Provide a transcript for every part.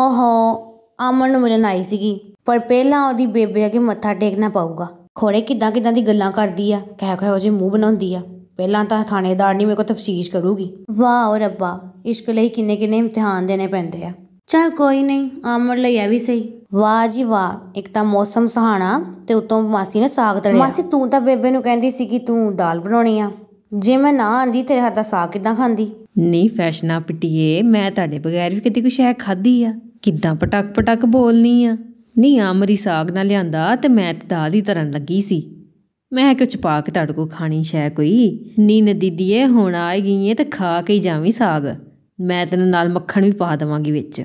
ਉਹ ਅਮਨ ਨੂੰ ਮਿਲਣ ਆਈ ਸੀਗੀ ਪਰ ਪਹਿਲਾਂ ਉਹਦੀ ਬੇਬੇ ਅਗੇ ਮੱਥਾ ਟੇਕਣਾ ਪਊਗਾ ਖੋੜੇ ਕਿਦਾਂ ਕਿਦਾਂ ਦੀ ਗੱਲਾਂ ਕਰਦੀ ਆ ਕਹਿ ਕਹਿ ਉਹ ਜੇ ਮੂੰਹ ਬਣਾਉਂਦੀ ਆ ਪਹਿਲਾਂ ਤਾਂ ਥਾਣੇਦਾਰ ਨਹੀਂ ਮੇਰੇ ਕੋ ਤਫਸੀਲ ਕਰੂਗੀ ਵਾਹ ਰੱਬਾ ਇਸ਼ਕ ਲਈ ਕਿੰਨੇ ਕਿੰਨੇ ਇਮਤਿਹਾਨ ਦੇਣੇ ਪੈਂਦੇ ਆ ਚਲ ਕੋਈ ਨਹੀਂ ਆਮਣ ਲਈ ਆ ਵੀ ਸਹੀ ਵਾਹ ਜੀ ਵਾਹ ਇੱਕ ਤਾਂ ਮੌਸਮ ਸੁਹਾਣਾ ਤੇ ਉਤੋਂ ਮਾਸੀ ਨੇ ਸਾਗ ਤੜਿਆ ਮਾਸੀ ਤੂੰ ਤਾਂ ਬੇਬੇ ਨੂੰ ਕਹਿੰਦੀ ਸੀ ਕਿ ਤੂੰ ਦਾਲ ਬਣਾਉਣੀ ਆ ਜੇ ਮੈਂ ਨਾ ਆਂਦੀ ਤੇਰੇ ਹੱਥ ਦਾ ਸਾਗ ਕਿਦਾਂ ਖਾਂਦੀ ਨਹੀਂ ਫੈਸ਼ਨਾ ਪਟੀਏ ਮੈਂ ਤੁਹਾਡੇ ਬਗੈਰ ਵੀ ਕਦੀ ਕੁਛ ਐ ਖਾਦੀ ਆ ਕਿੱਦਾਂ ਪਟਕ ਪਟਕ ਬੋਲਨੀ ਆ ਨਹੀਂ ਆਮਰੀ ਸਾਗ ਨਾ ਲਿਆਂਦਾ ਤੇ ਮੈਂ ਤੇ ਦਾਦ ਹੀ ਤਰਨ ਲੱਗੀ ਸੀ ਮੈਂ ਕਿ ਚਪਾ ਕੇ ਤੁਹਾਡੇ ਕੋ ਖਾਣੀ ਸ਼ੈ ਕੋਈ ਨੀ ਨ ਦੀਦੀਏ ਹੁਣ ਆ ਗਈ ਏ ਤੇ ਖਾ ਕੇ ਹੀ ਜਾਵੀਂ ਸਾਗ ਮੈਂ ਤੈਨੂੰ ਨਾਲ ਮੱਖਣ ਵੀ ਪਾ ਦਵਾਂਗੀ ਵਿੱਚ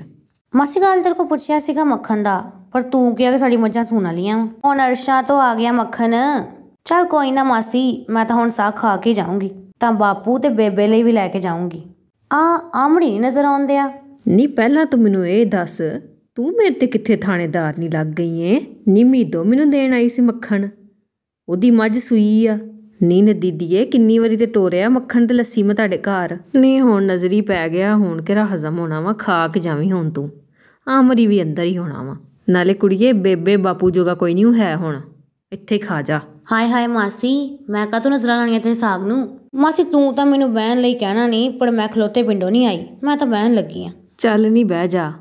ਮਾਸੀ ਗਾਲ ਤੇਰੇ ਕੋ ਪੁੱਛਿਆ ਸੀਗਾ ਮੱਖਣ ਦਾ ਪਰ ਤੂੰ ਕਿਹਾ ਕਿ ਸਾਡੀ ਮੱਝਾਂ ਸੂਣਾ ਲੀਆਂ ਹੁਣ ਅਰਸ਼ਾ ਤੋਂ ਆ ਗਿਆ ਮੱਖਣ ਚਲ ਕੋਈ ਨਾ ਮਾਸੀ ਮੈਂ ਤਾਂ ਹੁਣ ਸਾਗ ਖਾ ਕੇ ਜਾਊਂਗੀ ਤਾਂ ਬਾਪੂ ਤੇ ਬੇਬੇ ਲਈ ਵੀ ਲੈ ਕੇ ਜਾਊਂਗੀ ਆ ਆਮੜੀ ਨਜ਼ਰ ਆਉਂਦੇ ਆ ਨੀ ਪਹਿਲਾਂ ਤੂੰ ਮੈਨੂੰ ਇਹ ਦੱਸ ਤੂੰ ਮੇਰੇ 'ਤੇ ਕਿੱਥੇ ਥਾਣੇਦਾਰ ਨਹੀਂ ਲੱਗ ਗਈ ਏ ਨੀ ਦੋ ਮੈਨੂੰ ਦੇਣ ਆਈ ਸੀ ਮੱਖਣ ਉਹਦੀ ਮੱਝ ਸੂਈ ਆ ਨੀ ਨਾ ਦੀਦੀਏ ਕਿੰਨੀ ਵਾਰੀ ਤੇ ਟੋਰਿਆ ਮੱਖਣ ਤੇ ਲੱਸੀ ਮੈਂ ਤੁਹਾਡੇ ਘਰ ਨੀ ਹੁਣ ਨਜ਼ਰੀ ਪੈ ਗਿਆ ਹੁਣ ਕਿਹੜਾ ਹਜ਼ਮ ਹੋਣਾ ਵਾ ਖਾ ਕੇ ਜਾਵੀਂ ਹੁਣ ਤੂੰ ਆਮਰੀ ਵੀ ਅੰਦਰ ਹੀ ਹੋਣਾ ਵਾ ਨਾਲੇ ਕੁੜੀਏ ਬੇਬੇ ਬਾਪੂ ਜੋਗਾ ਕੋਈ ਨਹੀਂ ਹੈ ਹੁਣ ਇੱਥੇ ਖਾ ਜਾ ਹਾਏ ਹਾਏ ਮਾਸੀ ਮੈਂ ਕਾ ਤੂੰ ਨਜ਼ਰਾਂ ਲਾਣੀਆਂ ਤੇਰੇ ਸਾਗ ਨੂੰ ਮਾਸੀ ਤੂੰ ਤਾਂ ਮੈਨੂੰ ਬਹਿਣ ਲਈ ਕਹਿਣਾ ਨਹੀਂ ਪਰ ਮੈਂ ਖਲੋਤੇ ਪਿੰਡੋਂ ਨਹੀਂ ਆਈ ਮੈਂ ਤਾਂ ਬਹਿਣ ਲੱਗੀ ਆ ਚੱਲ ਨਹੀਂ ਬਹਿ ਜਾ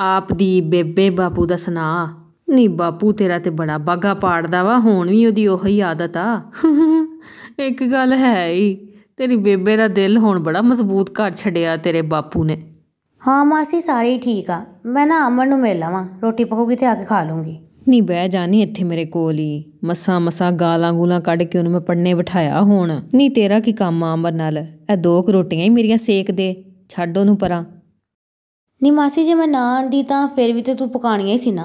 ਆਪ ਦੀ ਬੇਬੇ ਬਾਪੂ ਦਾ ਸੁਣਾ ਨੀ ਬਾਪੂ ਤੇਰਾ ਤੇ ਬੜਾ ਬਾਗਾ ਪਾੜਦਾ ਵਾ ਹੁਣ ਵੀ ਉਹਦੀ ਉਹੀ ਆਦਤ ਆ ਇੱਕ ਗੱਲ ਹੈ ਹੀ ਤੇਰੀ ਬੇਬੇ ਦਾ ਦਿਲ ਹੁਣ ਬੜਾ ਮਜ਼ਬੂਤ ਕਰ ਛੱਡਿਆ ਤੇਰੇ ਬਾਪੂ ਨੇ ਹਾਂ ਮਾਸੀ ਸਾਰੇ ਠੀਕ ਆ ਮੈਂ ਨਾ ਅਮਨ ਨੂੰ ਮਿਲ ਲਵਾਂ ਰੋਟੀ ਪਕੋਗੀ ਤੇ ਆ ਕੇ ਖਾ ਲੂੰਗੀ ਨਹੀਂ ਬਹਿ ਜਾਣੀ ਇੱਥੇ ਮੇਰੇ ਕੋਲ ਹੀ ਮਸਾ ਮਸਾ ਗਾਲਾਂ ਗੂਲਾਂ ਕੱਢ ਕੇ ਉਹਨੂੰ ਮੈਂ ਪੜਨੇ ਬਿਠਾਇਆ ਹੁਣ ਨਹੀਂ ਤੇਰਾ ਕੀ ਕੰਮ ਆ ਅਮਰ ਨਾਲ ਇਹ ਦੋ ਰੋਟੀਆਂ ਹੀ ਮੇਰੀਆਂ ਸੇਕ ਦੇ ਛੱਡ ਉਹਨੂੰ ਪਰਾਂ ਨਹੀਂ ਮਾਸੀ ਜੇ ਮੈਂ ਨਾ ਆਂਦੀ ਤਾਂ ਫਿਰ ਵੀ ਤੇ ਤੂੰ ਪਕਾਣੀਆਂ ਹੀ ਸੀ ਨਾ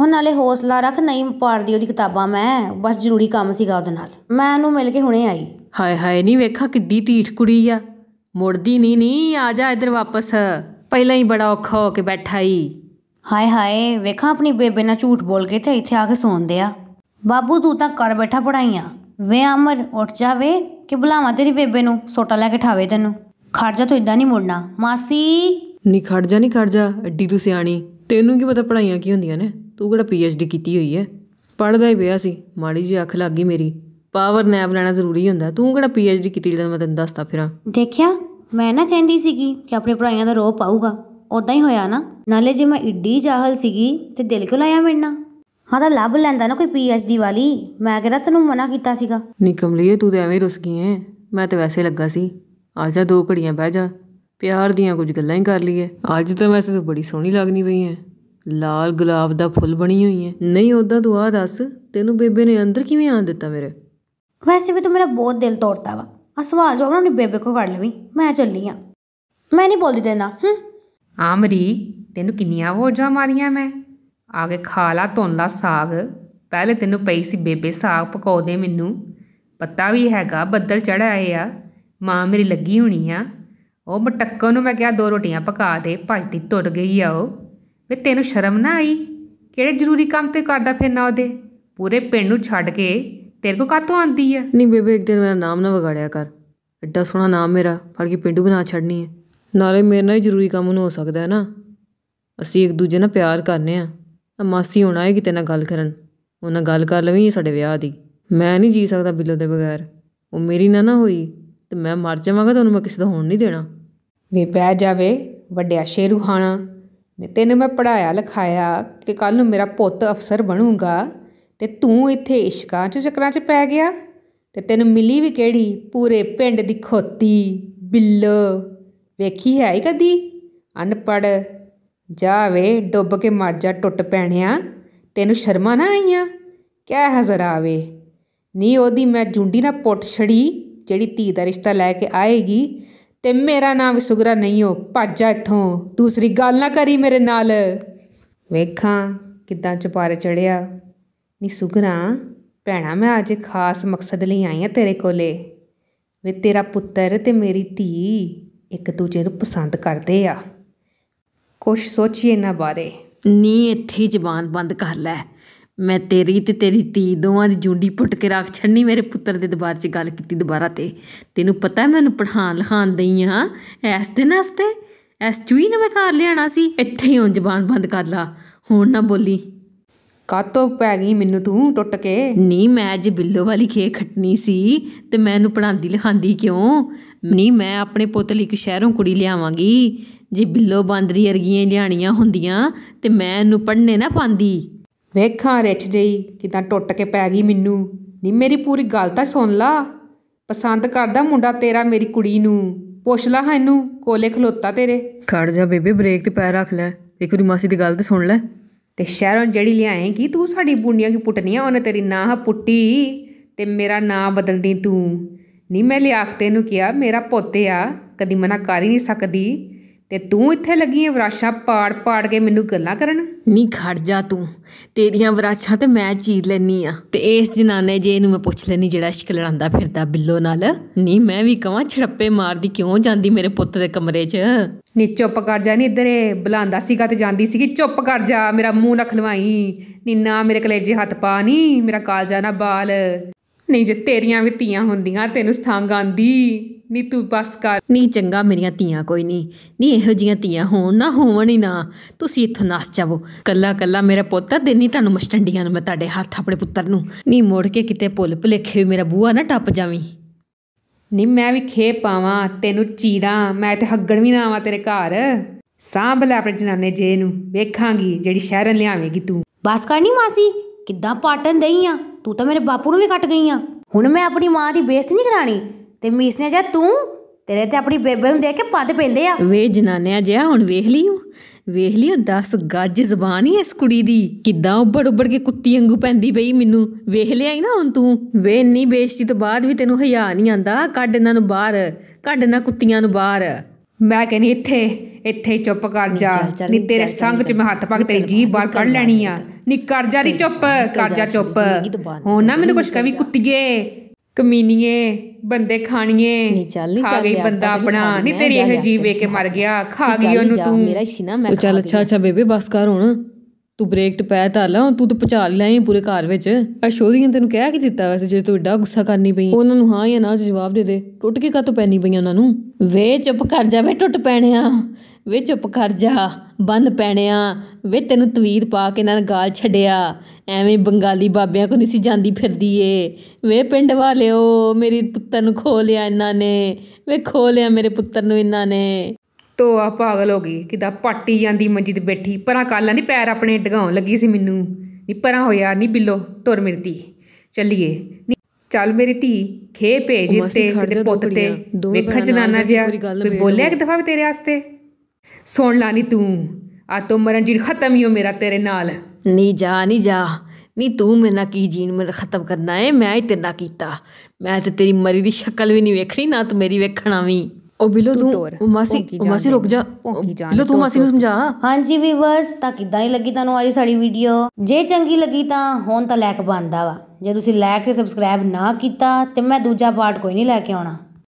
ਹੁਣ ਨਾਲੇ ਹੌਸਲਾ ਰੱਖ ਨਹੀਂ ਪਾੜਦੀ ਉਹਦੀ ਕਿਤਾਬਾਂ ਮੈਂ ਬਸ ਜ਼ਰੂਰੀ ਕੰਮ ਸੀਗਾ ਉਹਦੇ ਨਾਲ ਮੈਂ ਉਹਨੂੰ ਮਿਲ ਕੇ ਹੁਣੇ ਆਈ ਹਾਏ ਹਾਏ ਨਹੀਂ ਵੇਖਾ ਕਿੱਡੀ ਢੀਠ ਕੁੜੀ ਆ ਮੁੜਦੀ ਨਹੀਂ ਨਹੀਂ ਆ ਜਾ ਇੱਧਰ ਵਾਪਸ ਪਹਿਲਾਂ ਹੀ ਬੜਾ ਔਖਾ ਹੋ ਕੇ ਬੈਠਾ ਈ ਹਾਏ ਹਾਏ ਵੇਖਾ ਆਪਣੀ ਬੇਬੇ ਨਾਲ ਝੂਠ ਬੋਲ ਕੇ ਤੇ ਇੱਥੇ ਆ ਕੇ ਸੌਂਦੇ ਆ ਬਾਬੂ ਤੂੰ ਤਾਂ ਕਰ ਬੈਠਾ ਪੜਾਈਆਂ ਵੇ ਅਮਰ ਉੱਠ ਜਾਵੇ ਕਿ ਬੁਲਾਵਾਂ ਤੇਰੀ ਬੇਬੇ ਨੂੰ ਸੋਟਾ ਲੈ ਕੇ ਠਾਵੇ ਤੈਨੂੰ ਖੜ ਜਾ ਤੂੰ ਇਦਾਂ ਨਹੀਂ ਮੁੜਨਾ ਮਾਸੀ ਨਹੀਂ ਖੜ ਜਾ ਨਹੀਂ ਖੜ ਜਾ ਐਡੀ ਤੂੰ ਸਿਆਣੀ ਤੈਨੂੰ ਕੀ ਪਤਾ ਪੜਾਈਆਂ ਕੀ ਹੁੰਦੀਆਂ ਨੇ ਤੂੰ ਕਿਹੜਾ ਪੀਐਚਡੀ ਕੀਤੀ ਹੋਈ ਹੈ ਪੜਦਾ ਹੀ ਪਿਆ ਸੀ ਮਾੜੀ ਜੀ ਅੱਖ ਲੱਗ ਗਈ ਮੇਰੀ ਪਾਵਰ ਨੈਪ ਲੈਣਾ ਜ਼ਰੂਰੀ ਹੁੰਦਾ ਤੂੰ ਕਿਹੜਾ ਪੀਐਚਡੀ ਕੀਤੀ ਜਦੋਂ ਮੈਂ ਤੈਨੂੰ ਦੱਸਦਾ ਫਿਰਾਂ ਦੇਖਿਆ ਮੈਂ ਨਾ ਕਹਿੰਦੀ ਸੀਗੀ ਕਿ ਆਪਣੇ ਪੜਾਈਆਂ ਦਾ ਰੋਪ ਆਊਗਾ ਉਦਾਂ ਹੀ ਹੋਇਆ ਨਾ ਨਾਲੇ ਜੇ ਮੈਂ ਇੱਡੀ ਜਾਹਲ ਸੀਗੀ ਤੇ ਦਿਲ ਕਿਉਂ ਲਾਇਆ ਮੇਰੇ ਨਾਲ ਹਾਂ ਤਾਂ ਲੱਭ ਲੈਂਦਾ ਨਾ ਕੋਈ ਪੀਐਚਡੀ ਵਾਲੀ ਮੈਂ ਕਿਹੜਾ ਤੈਨੂੰ ਮਨਾ ਕੀਤਾ ਸੀਗਾ ਲਈਏ ਤੂੰ ਤਾਂ ਐਵੇਂ ਰੁਸ ਗਈ ਐ ਮੈਂ ਤਾਂ ਵੈਸੇ ਲੱਗਾ ਸੀ ਆ ਜਾ ਦੋ ਘੜੀਆਂ ਬਹਿ ਜਾ ਪਿਆਰ ਦੀਆਂ ਕੁਝ ਗੱਲਾਂ ਹੀ ਕਰ ਲਈਏ ਅੱਜ ਤਾਂ ਵੈਸੇ ਤੂੰ ਬੜੀ ਸੋਹਣੀ ਲੱਗਣੀ ਪਈ ਐ ਲਾਲ ਗੁਲਾਬ ਦਾ ਫੁੱਲ ਬਣੀ ਹੋਈ ਐ ਨਹੀਂ ਉਦਾਂ ਤੂੰ ਆ ਦੱਸ ਤੈਨੂੰ ਬੇਬੇ ਨੇ ਅੰਦਰ ਕਿਵੇਂ ਆਣ ਦਿੱਤਾ ਮੇਰੇ ਵੈਸੇ ਵੀ ਤੂੰ ਮੇਰਾ ਬਹੁਤ ਦਿਲ ਤੋੜਦਾ ਵਾ ਆ ਸਵਾਲ ਜਵਾਬ ਨੇ ਬੇਬੇ ਕੋ ਕਰ ਲਵੀ ਮੈਂ ਚੱਲੀ ਆ ਮੈਂ ਨਹੀਂ ਬੋਲਦੀ ਦੇਣਾ ਹਾਂ ਹੂੰ ਆਮਰੀ ਤੈਨੂੰ ਕਿੰਨੀਆਂ ਵੋਜਾਂ ਮਾਰੀਆਂ ਮੈਂ ਆ ਕੇ ਖਾ ਲਾ ਧੁੰਨ ਸਾਗ ਪਹਿਲੇ ਤੈਨੂੰ ਪਈ ਸੀ ਬੇਬੇ ਸਾਗ ਪਕਾਉਦੇ ਮੈਨੂੰ ਪਤਾ ਵੀ ਹੈਗਾ ਬੱਦਲ ਚੜਾਏ ਆ ਮਾਂ ਮੇਰੀ ਲੱਗੀ ਹੋਣੀ ਆ ਉਹ ਮਟੱਕੋ ਨੂੰ ਮੈਂ ਕਿਹਾ ਦੋ ਰੋਟੀਆਂ ਪਕਾ ਦੇ ਭੱਜਦੀ ਟੁੱਟ ਗਈ ਆ ਉਹ ਵੇ ਤੈਨੂੰ ਸ਼ਰਮ ਨਾ ਆਈ ਕਿਹੜੇ ਜ਼ਰੂਰੀ ਕੰਮ ਤੇ ਕਰਦਾ ਫਿਰਨਾ ਉਹਦੇ ਪੂਰੇ ਪਿੰਡ ਨੂੰ ਛੱਡ ਕੇ ਤੇਰੇ ਕੋ ਕਾਤੋਂ ਆਂਦੀ ਆ ਨਹੀਂ ਬੇਬੇ ਇੱਕ ਦਿਨ ਮੇਰਾ ਨਾਮ ਨਾ ਵਿਗਾੜਿਆ ਕਰ ਐਡਾ ਸੋਹਣਾ ਨਾਮ ਮੇਰਾ ਫੜ ਕੇ ਪਿੰਡੂ ਬਣਾ ਛੱਡਣੀ ਐ ਨਾਲੇ ਮੇਰੇ ਨਾਲ ਹੀ ਜ਼ਰੂਰੀ ਕੰਮ ਨੂੰ ਹੋ ਸਕਦਾ ਹੈ ਨਾ ਅਸੀਂ ਇੱਕ ਦੂਜੇ ਨਾਲ ਪਿਆਰ ਕਰਨੇ ਆ ਮਾਸੀ ਹੁਣ ਆਏਗੀ ਤੇਰੇ ਨਾਲ ਗੱਲ ਕਰਨ ਉਹਨਾਂ ਗੱਲ ਕਰ ਲਵੀਂ ਸਾਡੇ ਵਿਆਹ ਦੀ ਮੈਂ ਨਹੀਂ ਜੀ ਸਕਦਾ ਬਿੱਲੋ ਦੇ ਬਗੈਰ ਉਹ ਮੇਰੀ ਨਾ ਨਾ ਹੋਈ ਤੇ ਮੈਂ ਮਰ ਜਾਵਾਂਗਾ ਤੁਹਾਨੂੰ ਮੈਂ ਕਿਸੇ ਦਾ ਹੋਣ ਨਹੀਂ ਦੇਣਾ ਵੇ ਬਹਿ ਜਾਵੇ ਵੱਡਿਆ ਸ਼ੇਰੂਹਾਣਾ ਨੇ ਤੈਨੂੰ ਮੈਂ ਪੜਾਇਆ ਲਿਖਾਇਆ ਕਿ ਕੱਲ ਨੂੰ ਮੇਰਾ ਪੁੱਤ ਅਫਸਰ ਬਣੂਗਾ ਤੇ ਤੂੰ ਇੱਥੇ ਇਸ਼ਕਾਂ 'ਚ ਚੱਕਰਾਂ 'ਚ ਪੈ ਗਿਆ ਤੇ ਤੈਨੂੰ ਮਿਲੀ ਵੀ ਕਿਹੜੀ ਪੂਰੇ ਪਿੰਡ ਦੀ ਖੋਤੀ ਬਿੱਲ ਵੇਖੀ ਹੈ ਹੀ ਕਦੀ ਅਨਪੜ ਜਾਵੇ ਡੁੱਬ ਕੇ ਮਰ ਜਾ ਟੁੱਟ ਪੈਣਿਆ ਤੈਨੂੰ ਸ਼ਰਮਾ ਨਾ ਆਈਆਂ ਕਿਆ ਹਜ਼ਰ ਆਵੇ ਨੀ ਉਹਦੀ ਮੈਂ ਜੁੰਡੀ ਨਾ ਪੁੱਟ ਛੜੀ ਜਿਹੜੀ ਧੀ ਦਾ ਰਿਸ਼ਤਾ ਲੈ ਕੇ ਆਏਗੀ ਤੇ ਮੇਰਾ ਨਾਂ ਵੀ ਸੁਗਰਾ ਨਹੀਂ ਹੋ ਭੱਜ ਜਾ ਇੱਥੋਂ ਦੂਸਰੀ ਗੱਲ ਨਾ ਕਰੀ ਮੇਰੇ ਨਾਲ ਵੇਖਾਂ ਕਿੱਦਾਂ ਚਪਾਰੇ ਚੜਿਆ ਨੀ ਸੁਗਰਾ ਭੈਣਾ ਮੈਂ ਅੱਜ ਖਾਸ ਮਕਸਦ ਲਈ ਆਈ ਆ ਤੇਰੇ ਕੋਲੇ ਵੇ ਤੇਰਾ ਪੁੱਤਰ ਤੇ ਮੇਰੀ ਧੀ ਇੱਕ ਦੂਜੇ ਨੂੰ ਪਸੰਦ ਕਰਦੇ ਆ ਕੁਛ ਸੋਚੀਏ ਨਾ ਬਾਰੇ ਨੀ ਇੱਥੇ ਜ਼ਬਾਨ ਬੰਦ ਕਰ ਲੈ ਮੈਂ ਤੇਰੀ ਤੇ ਤੇਰੀ ਧੀ ਦੋਵਾਂ ਦੀ ਜੁੰਡੀ ਪੁੱਟ ਕੇ ਰੱਖ ਛੱਣੀ ਮੇਰੇ ਪੁੱਤਰ ਦੇ ਦਰਬਾਰ 'ਚ ਗੱਲ ਕੀਤੀ ਦੁਬਾਰਾ ਤੇ ਤੈਨੂੰ ਪਤਾ ਮੈਂ ਉਹਨੂੰ ਪੜ੍ਹਾਣ ਲਿਖਾਣ ਦਈ ਆ ਐਸ ਤੇ ਨਸਤੇ ਐਸ ਚੂਈ ਨੂੰ ਮੈਂ ਘਰ ਲਿਆਣਾ ਸੀ ਇੱਥੇ ਹੀ ਉਹ ਜ਼ਬਾਨ ਬੰਦ ਕਰ ਲਾ ਹੁਣ ਨਾ ਬੋਲੀ ਕਾਤੋਂ ਪੈ ਗਈ ਮੈਨੂੰ ਤੂੰ ਟੁੱਟ ਕੇ ਨਹੀਂ ਮੈਂ ਜੇ ਬਿੱਲੋ ਵਾਲੀ ਖੇ ਖਟਣੀ ਸੀ ਤੇ ਮੈਂ ਇਹਨੂੰ ਪੜਾਉਂਦੀ ਲਿਖਾਉਂਦੀ ਕਿਉਂ ਨਹੀਂ ਮੈਂ ਆਪਣੇ ਪੁੱਤ ਲਈ ਇੱਕ ਸ਼ਹਿਰੋਂ ਕੁੜੀ ਲਿਆਵਾਂਗੀ ਜੇ ਬਿੱਲੋ ਬਾਂਦਰੀ ਵਰਗੀਆਂ ਲਿਆਣੀਆਂ ਹੁੰਦੀਆਂ ਤੇ ਮੈਂ ਇਹਨੂੰ ਪੜ੍ਹਨੇ ਨਾ ਪਾਉਂਦੀ ਵੇਖਾਂ ਰਿਛ ਜਈ ਕਿਦਾਂ ਟੁੱਟ ਕੇ ਪੈ ਗਈ ਮੈਨੂੰ ਨੀ ਮੇਰੀ ਪੂਰੀ ਗੱਲ ਤਾਂ ਸੁਣ ਲਾ ਪਸੰਦ ਕਰਦਾ ਮੁੰਡਾ ਤੇਰਾ ਮੇਰੀ ਕੁੜੀ ਨੂੰ ਪੁੱਛ ਲਾ ਹਾਂ ਇਹਨੂੰ ਕੋਲੇ ਖਲੋਤਾ ਤੇਰੇ ਖੜ ਜਾ ਬੇਬੇ ਬ੍ਰੇਕ ਤੇ ਪੈਰ ਰੱਖ ਲੈ ਇੱਕ ਵਾਰੀ ਮਾਸੀ ਦੀ ਗੱਲ ਤੇ ਸੁਣ ਲੈ ਤੇ ਸ਼ਹਿਰੋਂ ਜਿਹੜੀ ਕੀ ਤੂੰ ਸਾਡੀ ਬੁੰਡੀਆਂ ਕੀ ਪੁੱਟਣੀਆਂ ਉਹਨੇ ਤੇਰੀ ਨਾਹ ਪੁੱਟੀ ਤੇ ਮੇਰਾ ਨਾਂ ਬਦਲਦੀ ਤੂੰ ਨਹੀਂ ਮੈਂ ਲਿਆਖ ਤੈਨੂੰ ਕਿਹਾ ਮੇਰਾ ਪੁੱਤ ਆ ਕਦੀ ਮਨਾ ਕਰ ਹੀ ਨਹੀਂ ਸਕਦੀ ਤੇ ਤੂੰ ਇੱਥੇ ਲੱਗੀ ਹੈ ਵਰਾਸ਼ਾ ਪਾੜ ਪਾੜ ਕੇ ਮੈਨੂੰ ਗੱਲਾਂ ਕਰਨ ਨਹੀਂ ਖੜ ਜਾ ਤੂੰ ਤੇਰੀਆਂ ਵਰਾਸ਼ਾਂ ਤੇ ਮੈਂ ਚੀਰ ਲੈਣੀ ਆ ਤੇ ਇਸ ਜਨਾਨੇ ਜੇ ਇਹਨੂੰ ਮੈਂ ਪੁੱਛ ਲੈਣੀ ਜਿਹੜਾ ਇਸ਼ਕ ਲੜਾਂਦਾ ਫਿਰਦਾ ਬਿੱਲੋ ਨਾਲ ਨਹੀਂ ਮੈਂ ਵੀ ਕਵਾਂ ਛੜੱਪੇ ਮਾਰਦੀ ਕਿਉਂ ਜਾਂਦੀ ਮੇਰੇ ਪੁੱਤ ਦੇ ਕਮਰੇ 'ਚ ਨੀ ਚੁੱਪ ਕਰ ਜਾ ਨਹੀਂ ਇਧਰੇ ਬੁਲਾਉਂਦਾ ਸੀਗਾ ਤੇ ਜਾਂਦੀ ਸੀਗੀ ਚੁੱਪ ਕਰ ਜਾ ਮੇਰਾ ਮੂੰਹ ਨਾ ਖਲਵਾਈ ਨੀ ਨਾ ਮੇਰੇ ਕਲੇਜੇ ਹੱਥ ਪਾ ਨਹੀਂ ਮੇਰਾ ਕਾਲਜਾ ਨਾ ਬਾਲ ਨਹੀਂ ਜੇ ਤੇਰੀਆਂ ਵੀ ਧੀਆਂ ਹੁੰਦੀਆਂ ਤੈਨੂੰ ਸਥਾਂਗ ਆਂਦੀ ਨੀ ਤੂੰ ਬਸ ਕਰ ਨੀ ਚੰਗਾ ਮੇਰੀਆਂ ਧੀਆਂ ਕੋਈ ਨਹੀਂ ਨੀ ਇਹੋ ਜੀਆਂ ਧੀਆਂ ਹੋਣ ਨਾ ਹੋਵਣ ਹੀ ਨਾ ਤੁਸੀਂ ਇੱਥੋਂ ਨਸ ਜਾਵੋ ਕੱਲਾ ਕੱਲਾ ਮੇਰਾ ਪੁੱਤ ਦੇਣੀ ਤੁਹਾਨੂੰ ਮਸਟੰਡੀਆਂ ਨੂੰ ਮੈਂ ਤੁਹਾਡੇ ਹੱਥ ਆਪਣੇ ਪੁੱਤਰ ਨੂੰ ਨੀ ਮੋੜ ਕੇ ਕਿਤੇ ਭੁੱਲ ਭੁਲੇਖੇ ਵੀ ਮੇਰਾ ਬੂਆ ਨਾ ਟੱਪ ਜਾਵੀਂ ਨੀ ਮੈਂ ਵੀ ਖੇ ਪਾਵਾਂ ਤੈਨੂੰ ਚੀਰਾਂ ਮੈਂ ਤੇ ਹੱਗਣ ਵੀ ਨਾ ਆਵਾਂ ਤੇਰੇ ਘਰ ਸਾਂਭ ਲੈ ਆਪਣੇ ਜਨਾਨੇ ਜੇ ਨੂੰ ਵੇਖਾਂਗੀ ਜਿਹੜੀ ਸ਼ਹਿਰਨ ਲਿਆਵੇਂਗੀ ਤੂੰ ਬਸ ਕਰ ਨੀ ਮਾਸੀ ਕਿੱਦਾਂ ਪਾਟਣ ਦਈਆਂ ਤੂੰ ਤਾਂ ਮੇਰੇ ਬਾਪੂ ਨੂੰ ਵੀ ਕੱਟ ਗਈ ਆ ਹੁਣ ਮੈਂ ਆਪਣੀ ਮਾਂ ਦੀ ਬੇਇੱਜ਼ਤੀ ਨਹੀਂ ਕਰਾਣੀ ਤੇ ਮੀਸ ਨੇ ਜਾ ਤੂੰ ਤੇਰੇ ਤੇ ਆਪਣੀ ਬੇਬੇ ਨੂੰ ਦੇਖ ਕੇ ਪੱਦ ਪੈਂਦੇ ਆ ਵੇ ਜਨਾਨਿਆ ਜਿਆ ਹੁਣ ਵੇਖ ਲਿਓ ਵੇਖ ਲਿਓ 10 ਗੱਜ ਜ਼ਬਾਨ ਹੀ ਇਸ ਕੁੜੀ ਦੀ ਕਿੱਦਾਂ ਉੱਬੜ ਉੱਬੜ ਕੇ ਕੁੱਤੀ ਵਾਂਗੂ ਪੈਂਦੀ ਪਈ ਮੈਨੂੰ ਵੇਖ ਲਿਆ ਹੀ ਨਾ ਹੁਣ ਤੂੰ ਵੇ ਇੰਨੀ ਬੇਇੱਜ਼ਤੀ ਤੋਂ ਬਾਅਦ ਵੀ ਤੈਨੂੰ ਹਿਆ ਨਹੀਂ ਆਂਦਾ ਕੱਢ ਇਹਨਾਂ ਨੂੰ ਬਾਹਰ ਕੱਢ ਨਾ ਕੁੱਤੀਆਂ ਨੂੰ ਬਾਹਰ ਮੈਂ ਕਹਿੰਦੀ ਇੱਥੇ ਇੱਥੇ ਚੁੱਪ ਕਰ ਜਾ ਨਹੀਂ ਤੇਰੇ ਸੰਗ ਚ ਮੈਂ ਹੱਥ ਪਾ ਕੇ ਤੇਰੀ ਜੀਭ ਬਾਹਰ ਕੱਢ ਲੈਣੀ ਆ ਨਹੀਂ ਕਰ ਜਾ ਦੀ ਚੁੱਪ ਕਰ ਜਾ ਚੁੱਪ ਹੋ ਨਾ ਮੈਨੂੰ ਕੁਛ ਕਵੀ ਕੁੱਤੀਏ ਕਮੀਨੀਏ ਬੰਦੇ ਖਾਣੀਏ ਖਾ ਚੱਲ ਚੱਲ ਗਈ ਬੰਦਾ ਆਪਣਾ ਨਹੀਂ ਤੇਰੀ ਇਹ ਜੀਬ ਵੇਖ ਕੇ ਮਰ ਗਿਆ ਖਾ ਗਈ ਉਹਨੂੰ ਤੂੰ ਚੱਲ ਅੱਛਾ ਅੱਛਾ ਬੇਬੇ ਬਸ ਕਰ ਹੁਣ ਤੂੰ ਬ੍ਰੇਕ ਟਪੈ ਤਾਂ ਲਾ ਤੂੰ ਤਾਂ ਪਚਾ ਲੈ ਪੂਰੇ ਘਰ ਵਿੱਚ ਅਸ਼ੋਰੀਆਂ ਤੈਨੂੰ ਕਹਿ ਕੇ ਦਿੱਤਾ ਵੈਸੇ ਜੇ ਤੂੰ ਏਡਾ ਗੁੱਸਾ ਕਰਨੀ ਪਈ ਉਹਨਾਂ ਨੂੰ ਹਾਂ ਜਾਂ ਨਾ ਜਵਾਬ ਦੇ ਦੇ ਟੁੱਟ ਕੇ ਤੂੰ ਪੈਣੀ ਪਈ ਉਹਨਾਂ ਨੂੰ ਵੇ ਚੁੱਪ ਕਰ ਜਾ ਵੇ ਟੁੱਟ ਪੈਣਿਆ ਵੇ ਚੁੱਪ ਕਰ ਜਾ ਬੰਨ ਪੈਣਿਆ ਵੇ ਤੈਨੂੰ ਤਵੀਰ ਪਾ ਕੇ ਨਾਲ ਗਾਲ ਛੱਡਿਆ ਐਵੇਂ ਬੰਗਾਲੀ ਬਾਬਿਆਂ ਕੋ ਨਹੀਂ ਸੀ ਜਾਂਦੀ ਫਿਰਦੀ ਏ ਵੇ ਪਿੰਡ ਵਾਲਿਓ ਮੇਰੀ ਪੁੱਤਰ ਨੂੰ ਖੋ ਲਿਆ ਇਹਨਾਂ ਨੇ ਵੇ ਖੋ ਲਿਆ ਮੇਰੇ ਪੁੱਤਰ ਨੂੰ ਇਹਨਾਂ ਨੇ ਆ ਪਾਗਲ ਹੋ ਗਈ ਕਿਦਾਂ ਪਾਟੀ ਜਾਂਦੀ ਮੰਜੀ ਤੇ ਬੈਠੀ ਪਰਾਂ ਕਾਲਾਂ ਦੀ ਪੈਰ ਆਪਣੇ ਡਗਾਉਣ ਲੱਗੀ ਸੀ ਮੈਨੂੰ ਨੀ ਪਰਾਂ ਹੋਇਆ ਨੀ ਬਿੱਲੋ ਟੁਰ ਮਿਰਦੀ ਚੱਲੀਏ ਚੱਲ ਮੇਰੀ ਧੀ ਖੇ ਭੇਜ ਤੇ ਤੇ ਪੁੱਤ ਤੇ ਵੇਖਾਂ ਜਨਾਨਾ ਜਿਆ ਕੋਈ ਬੋਲਿਆ ਇੱਕ ਦਫਾ ਵੀ ਤੇਰੇ ਵਾਸਤੇ ਸੁਣ ਲਾ ਨੀ ਤੂੰ ਆ ਤੋ ਮਰਨ ਜੀ ਖਤਮ ਹੀ ਹੋ ਮੇਰਾ ਤੇਰੇ ਨਾਲ ਨੀ ਜਾ ਨੀ ਜਾ ਨੀ ਤੂੰ ਨਾਲ ਕੀ ਜੀਣ ਮੇਰਾ ਖਤਮ ਕਰਨਾ ਹੈ ਮੈਂ ਹੀ ਤੇਰਾ ਕੀਤਾ ਮੈਂ ਤੇ ਤੇਰੀ ਮਰੀ ਦੀ ਸ਼ਕਲ ਵੀ ਨਹੀਂ ਵੇਖਣੀ ਨਾ ਤੂੰ ਮੇਰੀ ਵੇਖਣਾ ਵੀ ਉਹ ਬਿਲੋ ਤੂੰ ਮਾਸੀ ਮਾਸੀ ਰੁਕ ਜਾ ਬਿਲੋ ਤੂੰ ਮਾਸੀ ਨੂੰ ਸਮਝਾ ਹਾਂਜੀ ਵੀਵਰਸ ਤਾਂ ਕਿਦਾਂ ਨਹੀਂ ਲੱਗੀ ਤੁਹਾਨੂੰ ਅੱਜ ਸਾਡੀ ਵੀਡੀਓ ਜੇ ਚੰਗੀ ਲੱਗੀ ਤਾਂ ਹੁਣ ਤਾਂ ਲਾਇਕ ਬੰਦਾ ਵਾ ਜੇ ਤੁਸੀਂ ਲਾਇਕ ਤੇ ਸਬਸਕ੍ਰਾਈਬ ਨਾ ਕੀਤਾ ਤੇ ਮੈਂ ਦੂਜਾ ਪਾਰਟ ਕੋਈ ਨਹੀਂ ਲੈ ਕੇ ਆਉਣਾ